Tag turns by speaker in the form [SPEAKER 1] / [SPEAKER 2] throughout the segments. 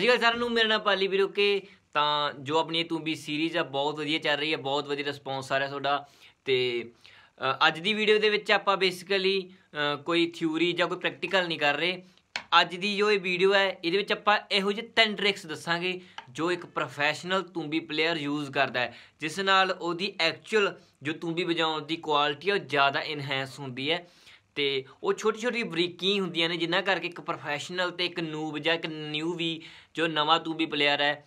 [SPEAKER 1] ਜੀ ਗੱਲ ਸਾਰਿਆਂ ਨੂੰ ਮੇਰਾ ਨਾਮ ਪਾਲੀ ਵੀਰੋ ਕੇ ਤਾਂ ਜੋ ਆਪਣੀ ਤੂੰ ਵੀ ਸੀਰੀਜ਼ ਆ ਬਹੁਤ ਵਧੀਆ ਚੱਲ ਰਹੀ ਹੈ ਬਹੁਤ ਵਧੀਆ ਰਿਸਪੌਂਸ ਆ ਰਿਹਾ ਤੁਹਾਡਾ ਤੇ ਅੱਜ ਦੀ ਵੀਡੀਓ ਦੇ ਵਿੱਚ ਆਪਾਂ ਬੇਸਿਕਲੀ ਕੋਈ ਥਿਊਰੀ ਜਾਂ ਕੋਈ ਪ੍ਰੈਕਟੀਕਲ ਨਹੀਂ ਕਰ ਰਹੇ ਅੱਜ ਦੀ ਜੋ ਇਹ ਵੀਡੀਓ ਹੈ ਇਹਦੇ ਵਿੱਚ ਆਪਾਂ ਇਹੋ ਜਿਹੇ ਤਿੰਨ ਟ੍ਰਿਕਸ ਦੱਸਾਂਗੇ ਜੋ ਇੱਕ ਪ੍ਰੋਫੈਸ਼ਨਲ ਤੂੰਬੀ ਪਲੇਅਰ ਯੂਜ਼ ਕਰਦਾ ਹੈ ਜਿਸ ਨਾਲ ਉਹਦੀ ਐਕਚੁਅਲ ਜੋ ਤੂੰਬੀ ਵਜਾਉਣ ਦੀ ਕੁਆਲਿਟੀ ਉਹ ਜ਼ਿਆਦਾ ਇਨਹੈਂਸ ਹੁੰਦੀ ਹੈ ਤੇ ਉਹ ਛੋਟੀ ਛੋਟੀ ਬਰੀਕੀ ਹੁੰਦੀਆਂ ਨੇ ਜਿੰਨਾ ਕਰਕੇ ਇੱਕ ਪ੍ਰੋਫੈਸ਼ਨਲ ਤੇ ਇੱਕ ਨੂਬ ਜਾਂ ਇੱਕ ਨਿਊ ਵੀ ਜੋ ਨਵਾਂ ਤੂੰ ਵੀ ਪਲੇਅਰ ਹੈ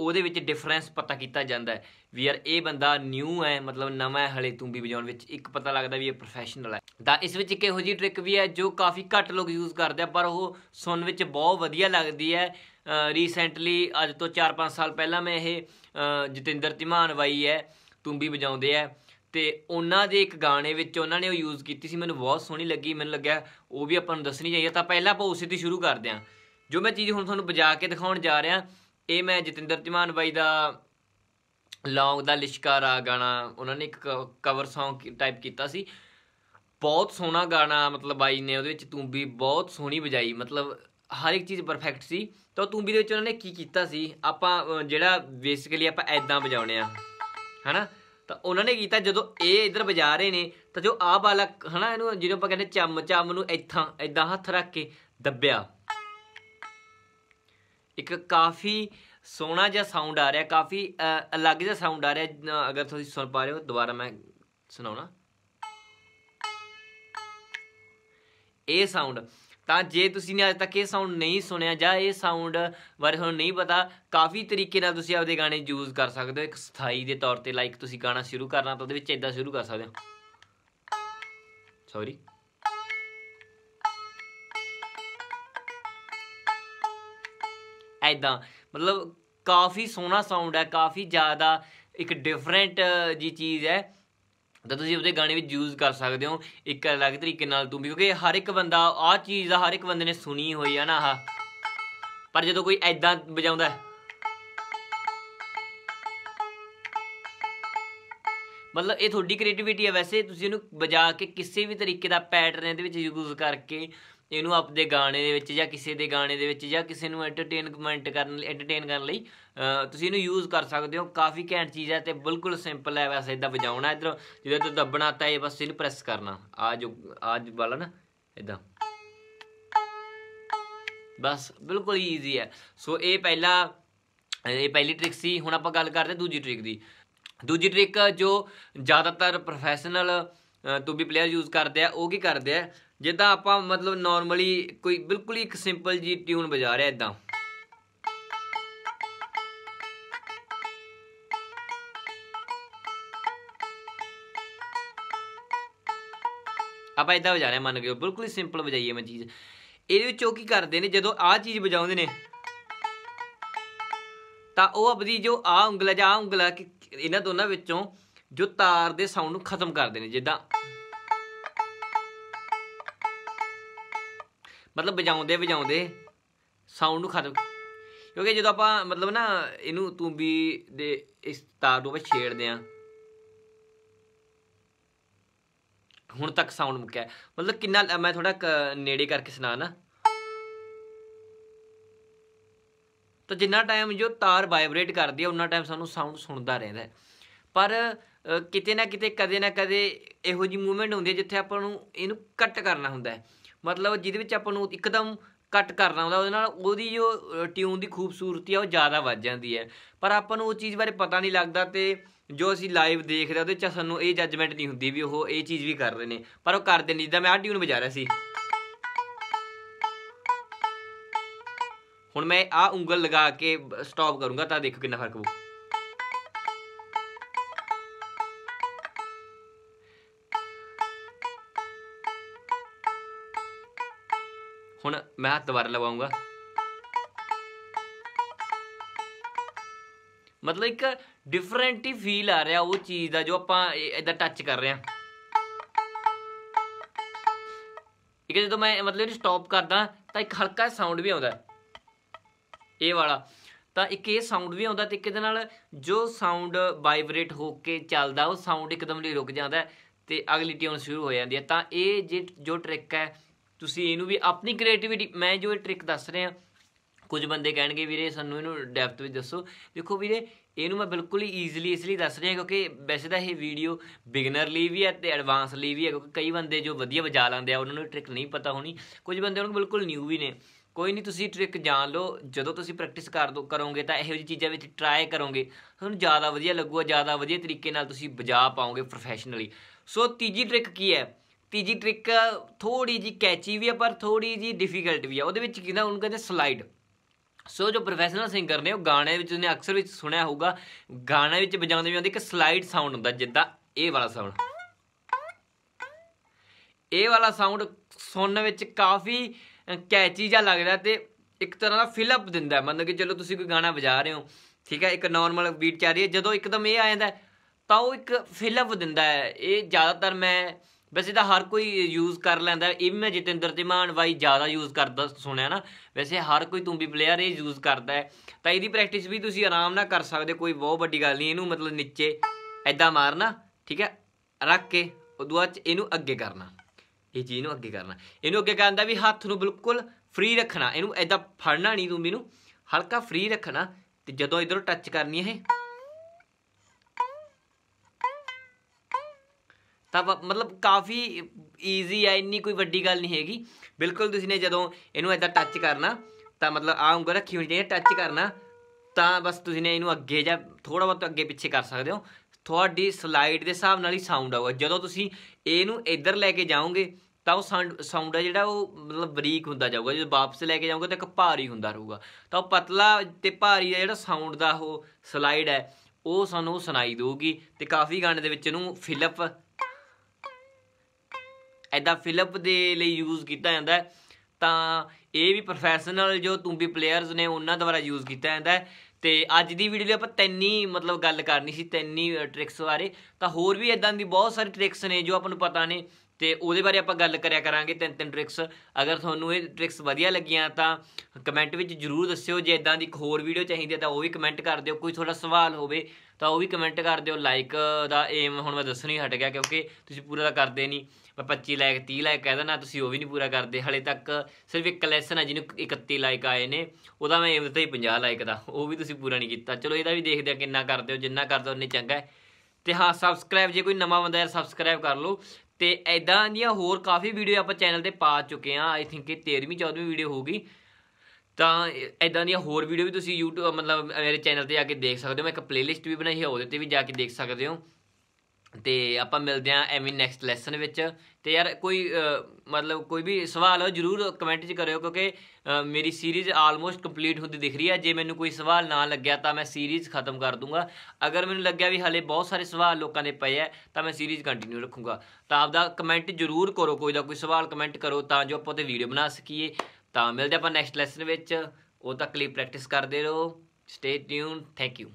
[SPEAKER 1] ਉਹਦੇ ਵਿੱਚ ਡਿਫਰੈਂਸ ਪਤਾ ਕੀਤਾ ਜਾਂਦਾ ਹੈ ਵੀ ਯਾਰ ਇਹ ਬੰਦਾ ਨਿਊ ਹੈ ਮਤਲਬ ਨਵਾਂ ਹੈ ਹਲੇ ਤੂੰ ਵੀ ਵਜਾਉਣ ਵਿੱਚ ਇੱਕ ਪਤਾ ਲੱਗਦਾ ਵੀ ਇਹ ਪ੍ਰੋਫੈਸ਼ਨਲ ਹੈ ਤਾਂ ਇਸ ਵਿੱਚ ਇੱਕ ਇਹੋ ਜੀ ਟ੍ਰਿਕ ਵੀ ਹੈ ਜੋ ਕਾਫੀ ਘੱਟ ਲੋਕ ਯੂਜ਼ ਕਰਦੇ ਆ ਪਰ ਉਹ ਸੁਣ ਵਿੱਚ ਬਹੁਤ ਵਧੀਆ ਲੱਗਦੀ ਹੈ ਰੀਸੈਂਟਲੀ ਅੱਜ ਤੋਂ 4-5 ਸਾਲ ਪਹਿਲਾਂ ਮੈਂ ਇਹ ਜਤਿੰਦਰ ਧਿਮਾਨ ਵਾਈ ਹੈ ਤੂੰ ਵੀ ਵਜਾਉਂਦੇ ਆ ਤੇ ਉਹਨਾਂ ਦੇ ਇੱਕ ਗਾਣੇ ਵਿੱਚ ਉਹਨਾਂ ਨੇ ਉਹ ਯੂਜ਼ ਕੀਤੀ ਸੀ ਮੈਨੂੰ ਬਹੁਤ ਸੋਹਣੀ ਲੱਗੀ ਮੈਨੂੰ ਲੱਗਿਆ ਉਹ ਵੀ ਆਪਾਂ ਨੂੰ ਦੱਸਣੀ ਚਾਹੀਏ ਤਾਂ ਪਹਿਲਾਂ ਆਪਾਂ ਉਸੇ ਤੇ ਸ਼ੁਰੂ ਕਰਦੇ ਆਂ ਜੋ ਮੈਂ ਚੀਜ਼ ਹੁਣ ਤੁਹਾਨੂੰ ਵਜਾ ਕੇ ਦਿਖਾਉਣ ਜਾ ਰਿਹਾ ਇਹ ਮੈਂ ਜਤਿੰਦਰ ਜਮਾਨ ਬਾਈ ਦਾ ਲੌਂਗ ਦਾ ਲਿਸ਼ਕਾਰਾ ਗਾਣਾ ਉਹਨਾਂ ਨੇ ਇੱਕ ਕਵਰ Song ਟਾਈਪ ਕੀਤਾ ਸੀ ਬਹੁਤ ਸੋਹਣਾ ਗਾਣਾ ਮਤਲਬ ਬਾਈ ਨੇ ਉਹਦੇ ਵਿੱਚ ਤੂੰ ਵੀ ਬਹੁਤ ਸੋਹਣੀ ਵਜਾਈ ਮਤਲਬ ਹਰ ਇੱਕ ਚੀਜ਼ ਪਰਫੈਕਟ ਸੀ ਤਾਂ ਤੂੰ ਵੀ ਦੇ ਵਿੱਚ ਉਹਨਾਂ ਨੇ ਕੀ ਕੀਤਾ ਸੀ ਆਪਾਂ ਜਿਹੜਾ ਬੇਸਿਕਲੀ ਆਪਾਂ ਐਦਾਂ ਵਜਾਉਣੇ ਆ ਹਨਾ ਤਾਂ ਉਹਨਾਂ ਨੇ ਕੀਤਾ ਜਦੋਂ ਇਹ ਇਧਰ ਵਜਾ ਰਹੇ ਨੇ ਤਾਂ ਜੋ ਆਹ ਵਾਲਾ ਹਨਾ ਇਹਨੂੰ ਜਿਹਨੂੰ ਆਪਾਂ ਕਹਿੰਦੇ ਚੰਮ ਚੰਮ ਨੂੰ ਇੱਥਾਂ ਐਦਾਂ ਹੱਥ ਰੱਖ ਕੇ ਦੱਬਿਆ ਇੱਕ ਕਾਫੀ ਸੋਹਣਾ ਜਿਹਾ ਸਾਊਂਡ ਆ ਰਿਹਾ ਕਾਫੀ ਅਲੱਗ ਜਿਹਾ ਸਾਊਂਡ ਆ ਰਿਹਾ ਅਗਰ ਤੁਸੀਂ ਸੁਣ ਪਾ ਰਹੇ ਹੋ ਦੁਬਾਰਾ ਮੈਂ ਸੁਣਾਉਣਾ ਇਹ ਸਾਊਂਡ ਤਾਂ ਜੇ ਤੁਸੀਂ ਨੇ ਅਜੇ ਤੱਕ ਇਹ ਸਾਊਂਡ ਨਹੀਂ ਸੁਣਿਆ ਜਾਂ ਇਹ ਸਾਊਂਡ ਬਾਰੇ ਤੁਹਾਨੂੰ ਨਹੀਂ ਪਤਾ ਕਾਫੀ ਤਰੀਕੇ ਨਾਲ ਤੁਸੀਂ ਆਪਦੇ ਗਾਣੇ ਯੂਜ਼ ਕਰ ਸਕਦੇ ਹੋ ਇੱਕ ਸਥਾਈ ਦੇ ਤੌਰ ਤੇ ਲਾਈਕ ਤੁਸੀਂ ਗਾਣਾ ਸ਼ੁਰੂ ਕਰਨਾ ਤਾਂ ਉਹਦੇ ਵਿੱਚ ਇਦਾਂ ਸ਼ੁਰੂ ਕਰ ਸਕਦੇ ਹੋ ਸੌਰੀ ਐਦਾਂ ਮਤਲਬ ਕਾਫੀ ਸੋਹਣਾ ਸਾਊਂਡ ਹੈ ਕਾਫੀ ਜ਼ਿਆਦਾ ਇੱਕ ਡਿਫਰੈਂਟ ਜੀ ਚੀਜ਼ ਹੈ ਤਾਂ ਤੁਸੀਂ ਉਹਦੇ ਗਾਣੇ ਵਿੱਚ ਯੂਜ਼ ਕਰ ਸਕਦੇ ਹੋ ਇੱਕ ਅਲੱਗ ਤਰੀਕੇ ਨਾਲ ਤੂੰ ਵੀ ਕਿਉਂਕਿ ਹਰ ਇੱਕ ਬੰਦਾ ਆਹ ਚੀਜ਼ ਆ ਹਰ ਇੱਕ ਬੰਦੇ ਨੇ ਸੁਣੀ ਹੋਈ ਆ ਨਾ ਆਹ ਪਰ ਜਦੋਂ ਕੋਈ ਐਦਾਂ ਵਜਾਉਂਦਾ ਮਤਲਬ ਇਹ ਤੁਹਾਡੀ ਕ੍ਰੀਏਟੀਵਿਟੀ ਹੈ ਵੈਸੇ ਤੁਸੀਂ ਇਹਨੂੰ ਵਜਾ ਕੇ ਕਿਸੇ ਵੀ ਤਰੀਕੇ ਦਾ ਪੈਟਰਨ ਇਹਦੇ ਵਿੱਚ ਯੂਜ਼ ਕਰਕੇ ਇਹਨੂੰ ਆਪਦੇ ਗਾਣੇ ਦੇ ਵਿੱਚ ਜਾਂ ਕਿਸੇ ਦੇ ਗਾਣੇ ਦੇ ਵਿੱਚ ਜਾਂ ਕਿਸੇ ਨੂੰ ਐਂਟਰਟੇਨਮੈਂਟ ਕਰਨ ਲਈ ਐਂਟਰਟੇਨ ਕਰਨ ਲਈ ਤੁਸੀਂ ਇਹਨੂੰ ਯੂਜ਼ ਕਰ ਸਕਦੇ ਹੋ ਕਾਫੀ ਘੈਂਟ ਚੀਜ਼ ਹੈ ਤੇ ਬਿਲਕੁਲ ਸਿੰਪਲ ਹੈ ਵੈਸੇ ਇਦਾਂ ਵਜਾਉਣਾ ਇਧਰ ਜਿਹਦੇ ਤੇ ਦੱਬਣਾ ਤਾਂ ਇਹ ਬਸ ਇਹਨੂੰ ਪ੍ਰੈਸ ਕਰਨਾ ਆ ਜੋ ਆਜ ਵਾਲਾ ਨਾ ਇਦਾਂ ਬਸ ਬਿਲਕੁਲ ਈਜ਼ੀ ਹੈ ਸੋ ਇਹ ਪਹਿਲਾ ਇਹ ਪਹਿਲੀ ਟ੍ਰਿਕ ਸੀ ਹੁਣ ਆਪਾਂ ਗੱਲ ਕਰਦੇ ਦੂਜੀ ਟ੍ਰਿਕ ਦੀ ਦੂਜੀ ਟ੍ਰਿਕ ਜੋ ਜ਼ਿਆਦਾਤਰ ਪ੍ਰੋਫੈਸ਼ਨਲ ਤੂੰ ਵੀ ਪਲੇਅਰ ਯੂਜ਼ ਕਰਦੇ ਆ ਉਹ ਕੀ ਕਰਦੇ ਆ ਜਿੱਦਾਂ ਆਪਾਂ ਮਤਲਬ ਨਾਰਮਲੀ ਕੋਈ ਬਿਲਕੁਲ ਹੀ ਇੱਕ ਸਿੰਪਲ ਜੀ ਟਿਊਨ ਵਜਾ ਰਿਹਾ ਇਦਾਂ ਆਪਾਂ ਇਦਾਂ ਵਜਾ ਰਹੇ ਮੰਨ ਕੇ ਬਿਲਕੁਲ ਹੀ ਸਿੰਪਲ ਵਜਾਈਏ ਮੈਂ ਚੀਜ਼ ਇਹਦੇ ਵਿੱਚ ਉਹ ਕੀ ਕਰਦੇ ਨੇ ਜਦੋਂ ਆਹ ਚੀਜ਼ ਵਜਾਉਂਦੇ ਨੇ ਤਾਂ ਉਹ ਆਪਦੀ ਜੋ ਆ ਉਂਗਲਾ ਜਾਂ ਆ ਉਂਗਲਾ ਇਹਨਾਂ ਦੋਨਾਂ ਵਿੱਚੋਂ ਜੋ ਤਾਰ ਦੇ ਸਾਊਂਡ ਨੂੰ ਖਤਮ ਕਰਦੇ ਨੇ ਜਿੱਦਾਂ ਮਤਲਬ ਵਜਾਉਂਦੇ ਵਜਾਉਂਦੇ ਸਾਊਂਡ ਨੂੰ ਖਤਮ ਕਿਉਂਕਿ ਜਦੋਂ ਆਪਾਂ ਮਤਲਬ ਨਾ ਇਹਨੂੰ ਤੂੰਬੀ ਦੇ ਇਸ ਤਾਰ ਨੂੰ ਆਪਾਂ ਛੇੜਦੇ ਆ ਹੁਣ ਤੱਕ ਸਾਊਂਡ ਮੁੱਕਿਆ ਮਤਲਬ ਕਿੰਨਾ ਮੈਂ ਥੋੜਾ ਨੇੜੇ ਕਰਕੇ ਸੁਣਾ ਨਾ ਤਾਂ ਜਿੰਨਾ ਟਾਈਮ ਜੋ ਤਾਰ ਵਾਈਬ੍ਰੇਟ ਕਰਦੀ ਹੈ ਉਹਨਾਂ ਟਾਈਮ ਸਾਨੂੰ ਸਾਊਂਡ ਸੁਣਦਾ ਰਹਿੰਦਾ ਪਰ ਕਿਤੇ ਨਾ ਕਿਤੇ ਕਦੇ ਨਾ ਕਦੇ ਇਹੋ ਜੀ ਮੂਵਮੈਂਟ ਹੁੰਦੀ ਹੈ ਜਿੱਥੇ ਆਪਾਂ ਨੂੰ ਇਹਨੂੰ ਕੱਟ ਕਰਨਾ ਹੁੰਦਾ ਹੈ ਮਤਲਬ ਜਿਹਦੇ ਵਿੱਚ ਆਪਾਂ ਨੂੰ ਇੱਕਦਮ ਕੱਟ ਕਰਨਾ ਹੁੰਦਾ ਉਹਦੇ ਨਾਲ ਉਹਦੀ ਜੋ ਟਿਊਨ ਦੀ ਖੂਬਸੂਰਤੀ ਆ ਉਹ ਜ਼ਿਆਦਾ ਵੱਧ ਜਾਂਦੀ ਹੈ ਪਰ ਆਪਾਂ ਨੂੰ ਉਹ ਚੀਜ਼ ਬਾਰੇ ਪਤਾ ਨਹੀਂ ਲੱਗਦਾ ਤੇ ਜੋ ਅਸੀਂ ਲਾਈਵ ਦੇਖ ਰਹੇ ਉਹਦੇ ਚ ਸਾਨੂੰ ਇਹ ਜੱਜਮੈਂਟ ਨਹੀਂ ਹੁੰਦੀ ਵੀ ਉਹ ਇਹ ਚੀਜ਼ ਵੀ ਕਰ ਰਹੇ ਨੇ ਪਰ ਉਹ ਕਰਦੇ ਨਹੀਂ ਜਿੱਦਾਂ ਮੈਂ ਆ ਟਿਊਨ ਵਜਾ ਰਿਹਾ ਸੀ ਹੁਣ ਮੈਂ ਆ ਉਂਗਲ ਲਗਾ ਕੇ ਸਟਾਪ ਕਰੂੰਗਾ ਤਾਂ ਦੇਖੋ ਕਿੰਨਾ ਫਰਕ ਪਊ ਹੁਣ ਮੈਂ ਹੱਥ ਵਾਰ ਲਵਾਉਂਗਾ ਮਤਲਬ ਇੱਕ ਡਿਫਰੈਂਟ ਹੀ ਫੀਲ ਆ ਰਿਹਾ ਉਹ ਚੀਜ਼ ਦਾ ਜੋ ਆਪਾਂ ਇਦਾਂ ਟੱਚ ਕਰ ਰਹੇ ਆ ਇਹ ਜੇ ਜਦੋਂ ਮੈਂ ਮਤਲਬ ਇਹਨੂੰ ਸਟਾਪ ਕਰਦਾ ਤਾਂ ਇੱਕ ਹਲਕਾ ਸਾਊਂਡ ਵੀ ਆਉਂਦਾ ਇਹ ਵਾਲਾ ਤਾਂ ਇੱਕ ਇਹ ਸਾਊਂਡ ਵੀ ਆਉਂਦਾ ਤੇ ਇੱਕ ਇਹਦੇ ਨਾਲ ਜੋ ਸਾਊਂਡ ਵਾਈਬ੍ਰੇਟ ਹੋ ਕੇ ਚੱਲਦਾ ਉਹ ਸਾਊਂਡ ਇੱਕਦਮ ਲਈ ਰੁਕ ਜਾਂਦਾ ਤੇ ਅਗਲੀ ਟਿਊਨ ਸ਼ੁਰੂ ਹੋ ਜਾਂਦੀ ਹੈ ਤਾਂ ਇਹ ਜੋ ਟ੍ਰਿਕ ਹੈ ਤੁਸੀਂ ਇਹਨੂੰ ਵੀ ਆਪਣੀ ਕ੍ਰੀਏਟੀਵਿਟੀ ਮੈਂ ਜੋ ਟ੍ਰਿਕ ਦੱਸ ਰਿਹਾ ਕੁਝ ਬੰਦੇ ਕਹਿਣਗੇ ਵੀਰੇ ਸਾਨੂੰ ਇਹਨੂੰ ਡੈਪਥ ਵਿੱਚ ਦੱਸੋ ਦੇਖੋ ਵੀਰੇ ਇਹਨੂੰ ਮੈਂ ਬਿਲਕੁਲ ਹੀ ਈਜ਼ੀਲੀ ਇਸ ਲਈ ਦੱਸ ਰਿਹਾ ਕਿਉਂਕਿ ਵੈਸੇ ਤਾਂ ਇਹ ਵੀਡੀਓ ਬਿਗਨਰ ਲਈ ਵੀ ਹੈ ਤੇ ਐਡਵਾਂਸ ਲਈ ਵੀ ਹੈ ਕਿਉਂਕਿ ਕਈ ਬੰਦੇ ਜੋ ਵਧੀਆ ਵਜਾ ਲੈਂਦੇ ਆ ਉਹਨਾਂ ਨੂੰ ਟ੍ਰਿਕ ਨਹੀਂ ਪਤਾ ਹੋਣੀ ਕੁਝ ਬੰਦੇ ਉਹਨਾਂ ਨੂੰ ਬਿਲਕੁਲ ਨਿਊ ਵੀ ਨੇ ਕੋਈ ਨਹੀਂ ਤੁਸੀਂ ਟ੍ਰਿਕ ਜਾਣ ਲਓ ਜਦੋਂ ਤੁਸੀਂ ਪ੍ਰੈਕਟਿਸ ਕਰ ਦੋ ਕਰੋਗੇ ਤਾਂ ਇਹੋ ਜਿਹੀ ਚੀਜ਼ਾਂ ਵਿੱਚ ਟਰਾਈ ਕਰੋਗੇ ਤੁਹਾਨੂੰ ਜ਼ਿਆਦਾ ਵਧੀਆ ਲੱਗੂਗਾ ਜ਼ਿਆਦਾ ਵਧੀਆ ਤਰੀਕੇ ਨਾਲ ਤੁਸੀਂ ਵਜਾ ਪਾਓਗੇ ਪ੍ਰੋਫੈਸ਼ਨਲੀ ਸੋ ਤੀਜੀ ਟ੍ਰਿਕ ਕੀ ਹੈ ਤੀਜੀ ਟ੍ਰਿਕ ਥੋੜੀ ਜੀ ਕੈਚੀ ਵੀ ਆ ਪਰ ਥੋੜੀ ਜੀ ਡਿਫਿਕਲਟ ਵੀ ਆ ਉਹਦੇ ਵਿੱਚ ਕਿਹਦਾ ਉਹਨੂੰ ਕਹਿੰਦੇ ਸਲਾਈਡ ਸੋ ਜੋ ਪ੍ਰੋਫੈਸ਼ਨਲ ਸਿੰਗਰ ਨੇ ਉਹ ਗਾਣੇ ਵਿੱਚ ਉਹਨੇ ਅਕਸਰ ਵਿੱਚ ਸੁਣਿਆ ਹੋਊਗਾ ਗਾਣੇ ਵਿੱਚ ਵਜਾਉਂਦੇ ਵੀ ਹੁੰਦੇ ਇੱਕ ਸਲਾਈਡ ਸਾਊਂਡ ਹੁੰਦਾ ਜਿੱਦਾਂ ਇਹ ਵਾਲਾ ਸਾਊਂਡ ਇਹ ਵਾਲਾ ਸਾਊਂਡ ਸੁਣਨ ਵਿੱਚ ਕਾਫੀ ਕੈਚੀ ਜਿਹਾ ਲੱਗਦਾ ਤੇ ਇੱਕ ਤਰ੍ਹਾਂ ਦਾ ਫਿਲ ਅਪ ਦਿੰਦਾ ਮਤਲਬ ਕਿ ਚਲੋ ਤੁਸੀਂ ਕੋਈ ਗਾਣਾ ਵਜਾ ਰਹੇ ਹੋ ਠੀਕ ਹੈ ਇੱਕ ਨਾਰਮਲ ਬੀਟ ਚੱਲ ਰਹੀ ਹੈ ਜਦੋਂ ਇੱਕਦਮ ਇਹ ਆ ਜਾਂਦਾ ਤਾਂ ਉਹ ਇੱਕ ਫਿਲ ਅਪ ਦਿੰਦਾ ਹੈ ਇਹ ਜ਼ਿਆਦਾਤਰ ਮੈਂ ਵੈਸੇ ਤਾਂ ਹਰ ਕੋਈ ਯੂਜ਼ ਕਰ ਲੈਂਦਾ ਇਹ ਵੀ ਮੈਂ ਜਤਿੰਦਰ ਧੀਮਾਨ ਬਾਈ ਜ਼ਿਆਦਾ ਯੂਜ਼ ਕਰਦਾ ਸੁਣਿਆ ਨਾ ਵੈਸੇ ਹਰ ਕੋਈ ਤੁੰਬੀ ਪਲੇਅਰ ਇਹ ਯੂਜ਼ ਕਰਦਾ ਹੈ ਤਾਂ ਇਹਦੀ ਪ੍ਰੈਕਟਿਸ ਵੀ ਤੁਸੀਂ ਆਰਾਮ ਨਾਲ ਕਰ ਸਕਦੇ ਕੋਈ ਬਹੁਤ ਵੱਡੀ ਗੱਲ ਨਹੀਂ ਇਹਨੂੰ ਮਤਲਬ ਨੀਚੇ ਐਦਾਂ ਮਾਰਨਾ ਠੀਕ ਹੈ ਰੱਖ ਕੇ ਉਦੋਂ ਚ ਇਹਨੂੰ ਅੱਗੇ ਕਰਨਾ ਇਹ ਚੀਜ਼ ਨੂੰ ਅੱਗੇ ਕਰਨਾ ਇਹਨੂੰ ਅੱਗੇ ਕਰਨ ਦਾ ਵੀ ਹੱਥ ਨੂੰ ਬਿਲਕੁਲ ਫ੍ਰੀ ਰੱਖਣਾ ਇਹਨੂੰ ਐਦਾਂ ਫੜਨਾ ਨਹੀਂ ਤੁੰਬੀ ਨੂੰ ਹਲਕਾ ਫ੍ਰੀ ਰੱਖਣਾ ਤੇ ਜਦੋਂ ਇਧਰੋਂ ਟੱਚ ਕਰਨੀ ਹੈ ਤਾਂ ਮਤਲਬ ਕਾਫੀ ਈਜ਼ੀ ਆ ਇੰਨੀ ਕੋਈ ਵੱਡੀ ਗੱਲ ਨਹੀਂ ਹੈਗੀ ਬਿਲਕੁਲ ਤੁਸੀਂ ਨੇ ਜਦੋਂ ਇਹਨੂੰ ਐਦਾਂ ਟੱਚ ਕਰਨਾ ਤਾਂ ਮਤਲਬ ਆ ਉਂਗਲ ਰੱਖੀ ਹੋਣੀ ਚਾਹੀਦੀ ਟੱਚ ਕਰਨਾ ਤਾਂ ਬਸ ਤੁਸੀਂ ਨੇ ਇਹਨੂੰ ਅੱਗੇ ਜਾਂ ਥੋੜਾ ਬਹੁਤ ਅੱਗੇ ਪਿੱਛੇ ਕਰ ਸਕਦੇ ਹੋ ਤੁਹਾਡੀ ਸਲਾਈਡ ਦੇ ਹਿਸਾਬ ਨਾਲ ਹੀ ਸਾਊਂਡ ਆਊਗਾ ਜਦੋਂ ਤੁਸੀਂ ਇਹਨੂੰ ਇੱਧਰ ਲੈ ਕੇ ਜਾਓਗੇ ਤਾਂ ਉਹ ਸਾਊਂਡ ਸਾਊਂਡ ਹੈ ਜਿਹੜਾ ਉਹ ਮਤਲਬ ਬਰੀਕ ਹੁੰਦਾ ਜਾਊਗਾ ਜਦੋਂ ਵਾਪਸ ਲੈ ਕੇ ਜਾਓਗੇ ਤਾਂ ਇੱਕ ਭਾਰੀ ਹੁੰਦਾ ਰਹੂਗਾ ਤਾਂ ਉਹ ਪਤਲਾ ਤੇ ਭਾਰੀ ਹੈ ਜਿਹੜਾ ਸਾਊਂਡ ਦਾ ਉਹ ਸਲਾਈਡ ਹੈ ਉਹ ਸਾਨੂੰ ਸੁਣਾਈ ਦੇਊਗੀ ਤੇ ਕਾਫੀ ਗਾਣੇ ਦੇ ਵਿੱਚ ਇਹਨੂੰ ਫਿਲਪ ਐਦਾਂ ਫਿਲਪ ਦੇ ਲਈ ਯੂਜ਼ ਕੀਤਾ ਜਾਂਦਾ ਹੈ ਤਾਂ ਇਹ ਵੀ ਪ੍ਰੋਫੈਸ਼ਨਲ ਜੋ ਤੁੰਬੀ ਪਲੇਅਰਸ ਨੇ ਉਹਨਾਂ ਦੁਆਰਾ ਯੂਜ਼ ਕੀਤਾ ਜਾਂਦਾ ਹੈ ਤੇ ਅੱਜ ਦੀ ਵੀਡੀਓ ਲਈ ਆਪਾਂ ਤੈਨੀ ਮਤਲਬ ਗੱਲ ਕਰਨੀ ਸੀ ਤੈਨੀ ਟ੍ਰਿਕਸ ਬਾਰੇ ਤਾਂ ਹੋਰ ਵੀ ਇਦਾਂ ਦੀ ਬਹੁਤ ਸਾਰੀ ਟ੍ਰਿਕਸ ਨੇ ਜੋ ਆਪਾਂ ਨੂੰ ਪਤਾ ਨੇ ਤੇ ਉਹਦੇ ਬਾਰੇ ਆਪਾਂ ਗੱਲ ਕਰਿਆ ਕਰਾਂਗੇ ਤਿੰਨ ਤਿੰਨ ਟ੍ਰਿਕਸ ਅਗਰ ਤੁਹਾਨੂੰ ਇਹ ਟ੍ਰਿਕਸ ਵਧੀਆ ਲੱਗੀਆਂ ਤਾਂ ਕਮੈਂਟ ਵਿੱਚ ਜਰੂਰ ਦੱਸਿਓ ਜੇ ਇਦਾਂ ਦੀ ਇੱਕ ਹੋਰ ਵੀਡੀਓ ਚਾਹੀਦੀ ਹੈ ਤਾਂ ਉਹ ਵੀ ਕਮੈਂਟ ਕਰ ਦਿਓ ਕੋਈ ਤੁਹਾਡਾ ਸਵਾਲ ਹੋਵੇ ਤਾਂ ਉਹ ਵੀ ਕਮੈਂਟ ਕਰ ਦਿਓ ਲਾਈਕ ਦਾ ਏਮ ਹੁਣ ਮੈਂ ਦੱਸਣੀ ਹਟ ਗਿਆ ਕਿਉਂਕਿ ਤੁਸੀਂ ਪੂਰਾ ਤਾਂ ਕਰਦੇ ਨਹੀਂ ਮੈਂ 25 ਲਾਈਕ 30 ਲਾਈਕ ਕਹਿ ਦੇਣਾ ਤੁਸੀਂ ਉਹ ਵੀ ਨਹੀਂ ਪੂਰਾ ਕਰਦੇ ਹਲੇ ਤੱਕ ਸਿਰਫ ਇੱਕ ਲੈਸਨ ਹੈ ਜਿਹਨੂੰ 31 ਲਾਈਕ ਆਏ ਨੇ ਉਹਦਾ ਮੈਂ ਏਮ ਦਿੱਤਾ ਹੀ 50 ਲਾਈਕ ਦਾ ਉਹ ਵੀ ਤੁਸੀਂ ਪੂਰਾ ਨਹੀਂ ਕੀਤਾ ਚਲੋ ਇਹਦਾ ਵੀ ਦੇਖਦੇ ਆ ਕਿੰਨਾ ਕਰਦੇ ਹੋ ਜਿੰਨਾ ਕਰਦੇ ਹੋ ਉਨੇ ਚੰਗਾ ਹੈ ਤੇ ਹਾਂ ਸਬਸਕ੍ਰਾਈਬ ਜੇ ਕੋਈ ਨਵਾਂ ਬੰਦਾ ਹੈ ਸਬਸਕ੍ਰਾਈਬ ਕਰ ਲਓ ਤੇ ਐਦਾਂ ਦੀਆਂ ਹੋਰ ਕਾਫੀ ਵੀਡੀਓ ਆਪਾਂ ਚੈਨਲ ਤੇ ਪਾ ਚੁੱਕੇ ਆ ਆਈ ਥਿੰਕ ਇਹ 13ਵੀਂ 14ਵੀਂ ਵੀਡੀਓ ਹੋਊਗੀ ਤਾਂ ਐਦਾਂ ਦੀਆਂ ਹੋਰ ਵੀਡੀਓ ਵੀ ਤੁਸੀਂ YouTube ਮਤਲਬ ਮੇਰੇ ਚੈਨਲ ਤੇ ਜਾ ਕੇ ਦੇਖ ਸਕਦੇ ਹੋ ਮੈਂ ਇੱਕ ਪਲੇਲਿਸਟ ਵੀ ਬਣਾਈ ਹੈ ਉਹਦੇ ਤੇ ਵੀ ਜਾ ਕੇ ਦੇਖ ਸਕਦੇ ਹੋ ਤੇ ਆਪਾਂ ਮਿਲਦੇ ਆਂ ਐਵੇਂ ਨੈਕਸਟ ਲੈਸਨ ਵਿੱਚ ਤੇ ਯਾਰ ਕੋਈ ਮਤਲਬ ਕੋਈ ਵੀ ਸਵਾਲ ਹੋ ਜਰੂਰ ਕਮੈਂਟ 'ਚ ਕਰਿਓ ਕਿਉਂਕਿ ਮੇਰੀ ਸੀਰੀਜ਼ ਆਲਮੋਸਟ ਕੰਪਲੀਟ ਹੁੰਦੀ ਦਿਖ ਰਹੀ ਹੈ ਜੇ ਮੈਨੂੰ ਕੋਈ ਸਵਾਲ ਨਾ ਲੱਗਿਆ ਤਾਂ ਮੈਂ ਸੀਰੀਜ਼ ਖਤਮ ਕਰ ਦੂੰਗਾ ਅਗਰ ਮੈਨੂੰ ਲੱਗਿਆ ਵੀ ਹਲੇ ਬਹੁਤ ਸਾਰੇ ਸਵਾਲ ਲੋਕਾਂ ਦੇ ਪਏ ਆ ਤਾਂ ਮੈਂ ਸੀਰੀਜ਼ ਕੰਟੀਨਿਊ ਰੱਖੂੰਗਾ ਤਾਂ ਆਪਦਾ ਕਮੈਂਟ ਜਰੂਰ ਕਰੋ ਕੋਈ ਦਾ ਕੋਈ ਸਵਾਲ ਕਮੈਂਟ ਕਰੋ ਤਾਂ ਜੋ ਆਪਾਂ ਤੇ ਵੀਡੀਓ ਬਣਾ ਸਕੀਏ ਤਾਂ ਮਿਲਦੇ ਆਪਾਂ ਨੈਕਸਟ ਲੈਸਨ ਵਿੱਚ ਉਹ ਤੱਕ ਲਈ ਪ੍ਰੈਕਟਿਸ ਕਰਦੇ ਰਹੋ ਸਟੇ ਟਿਊਨ ਥੈਂਕ ਯੂ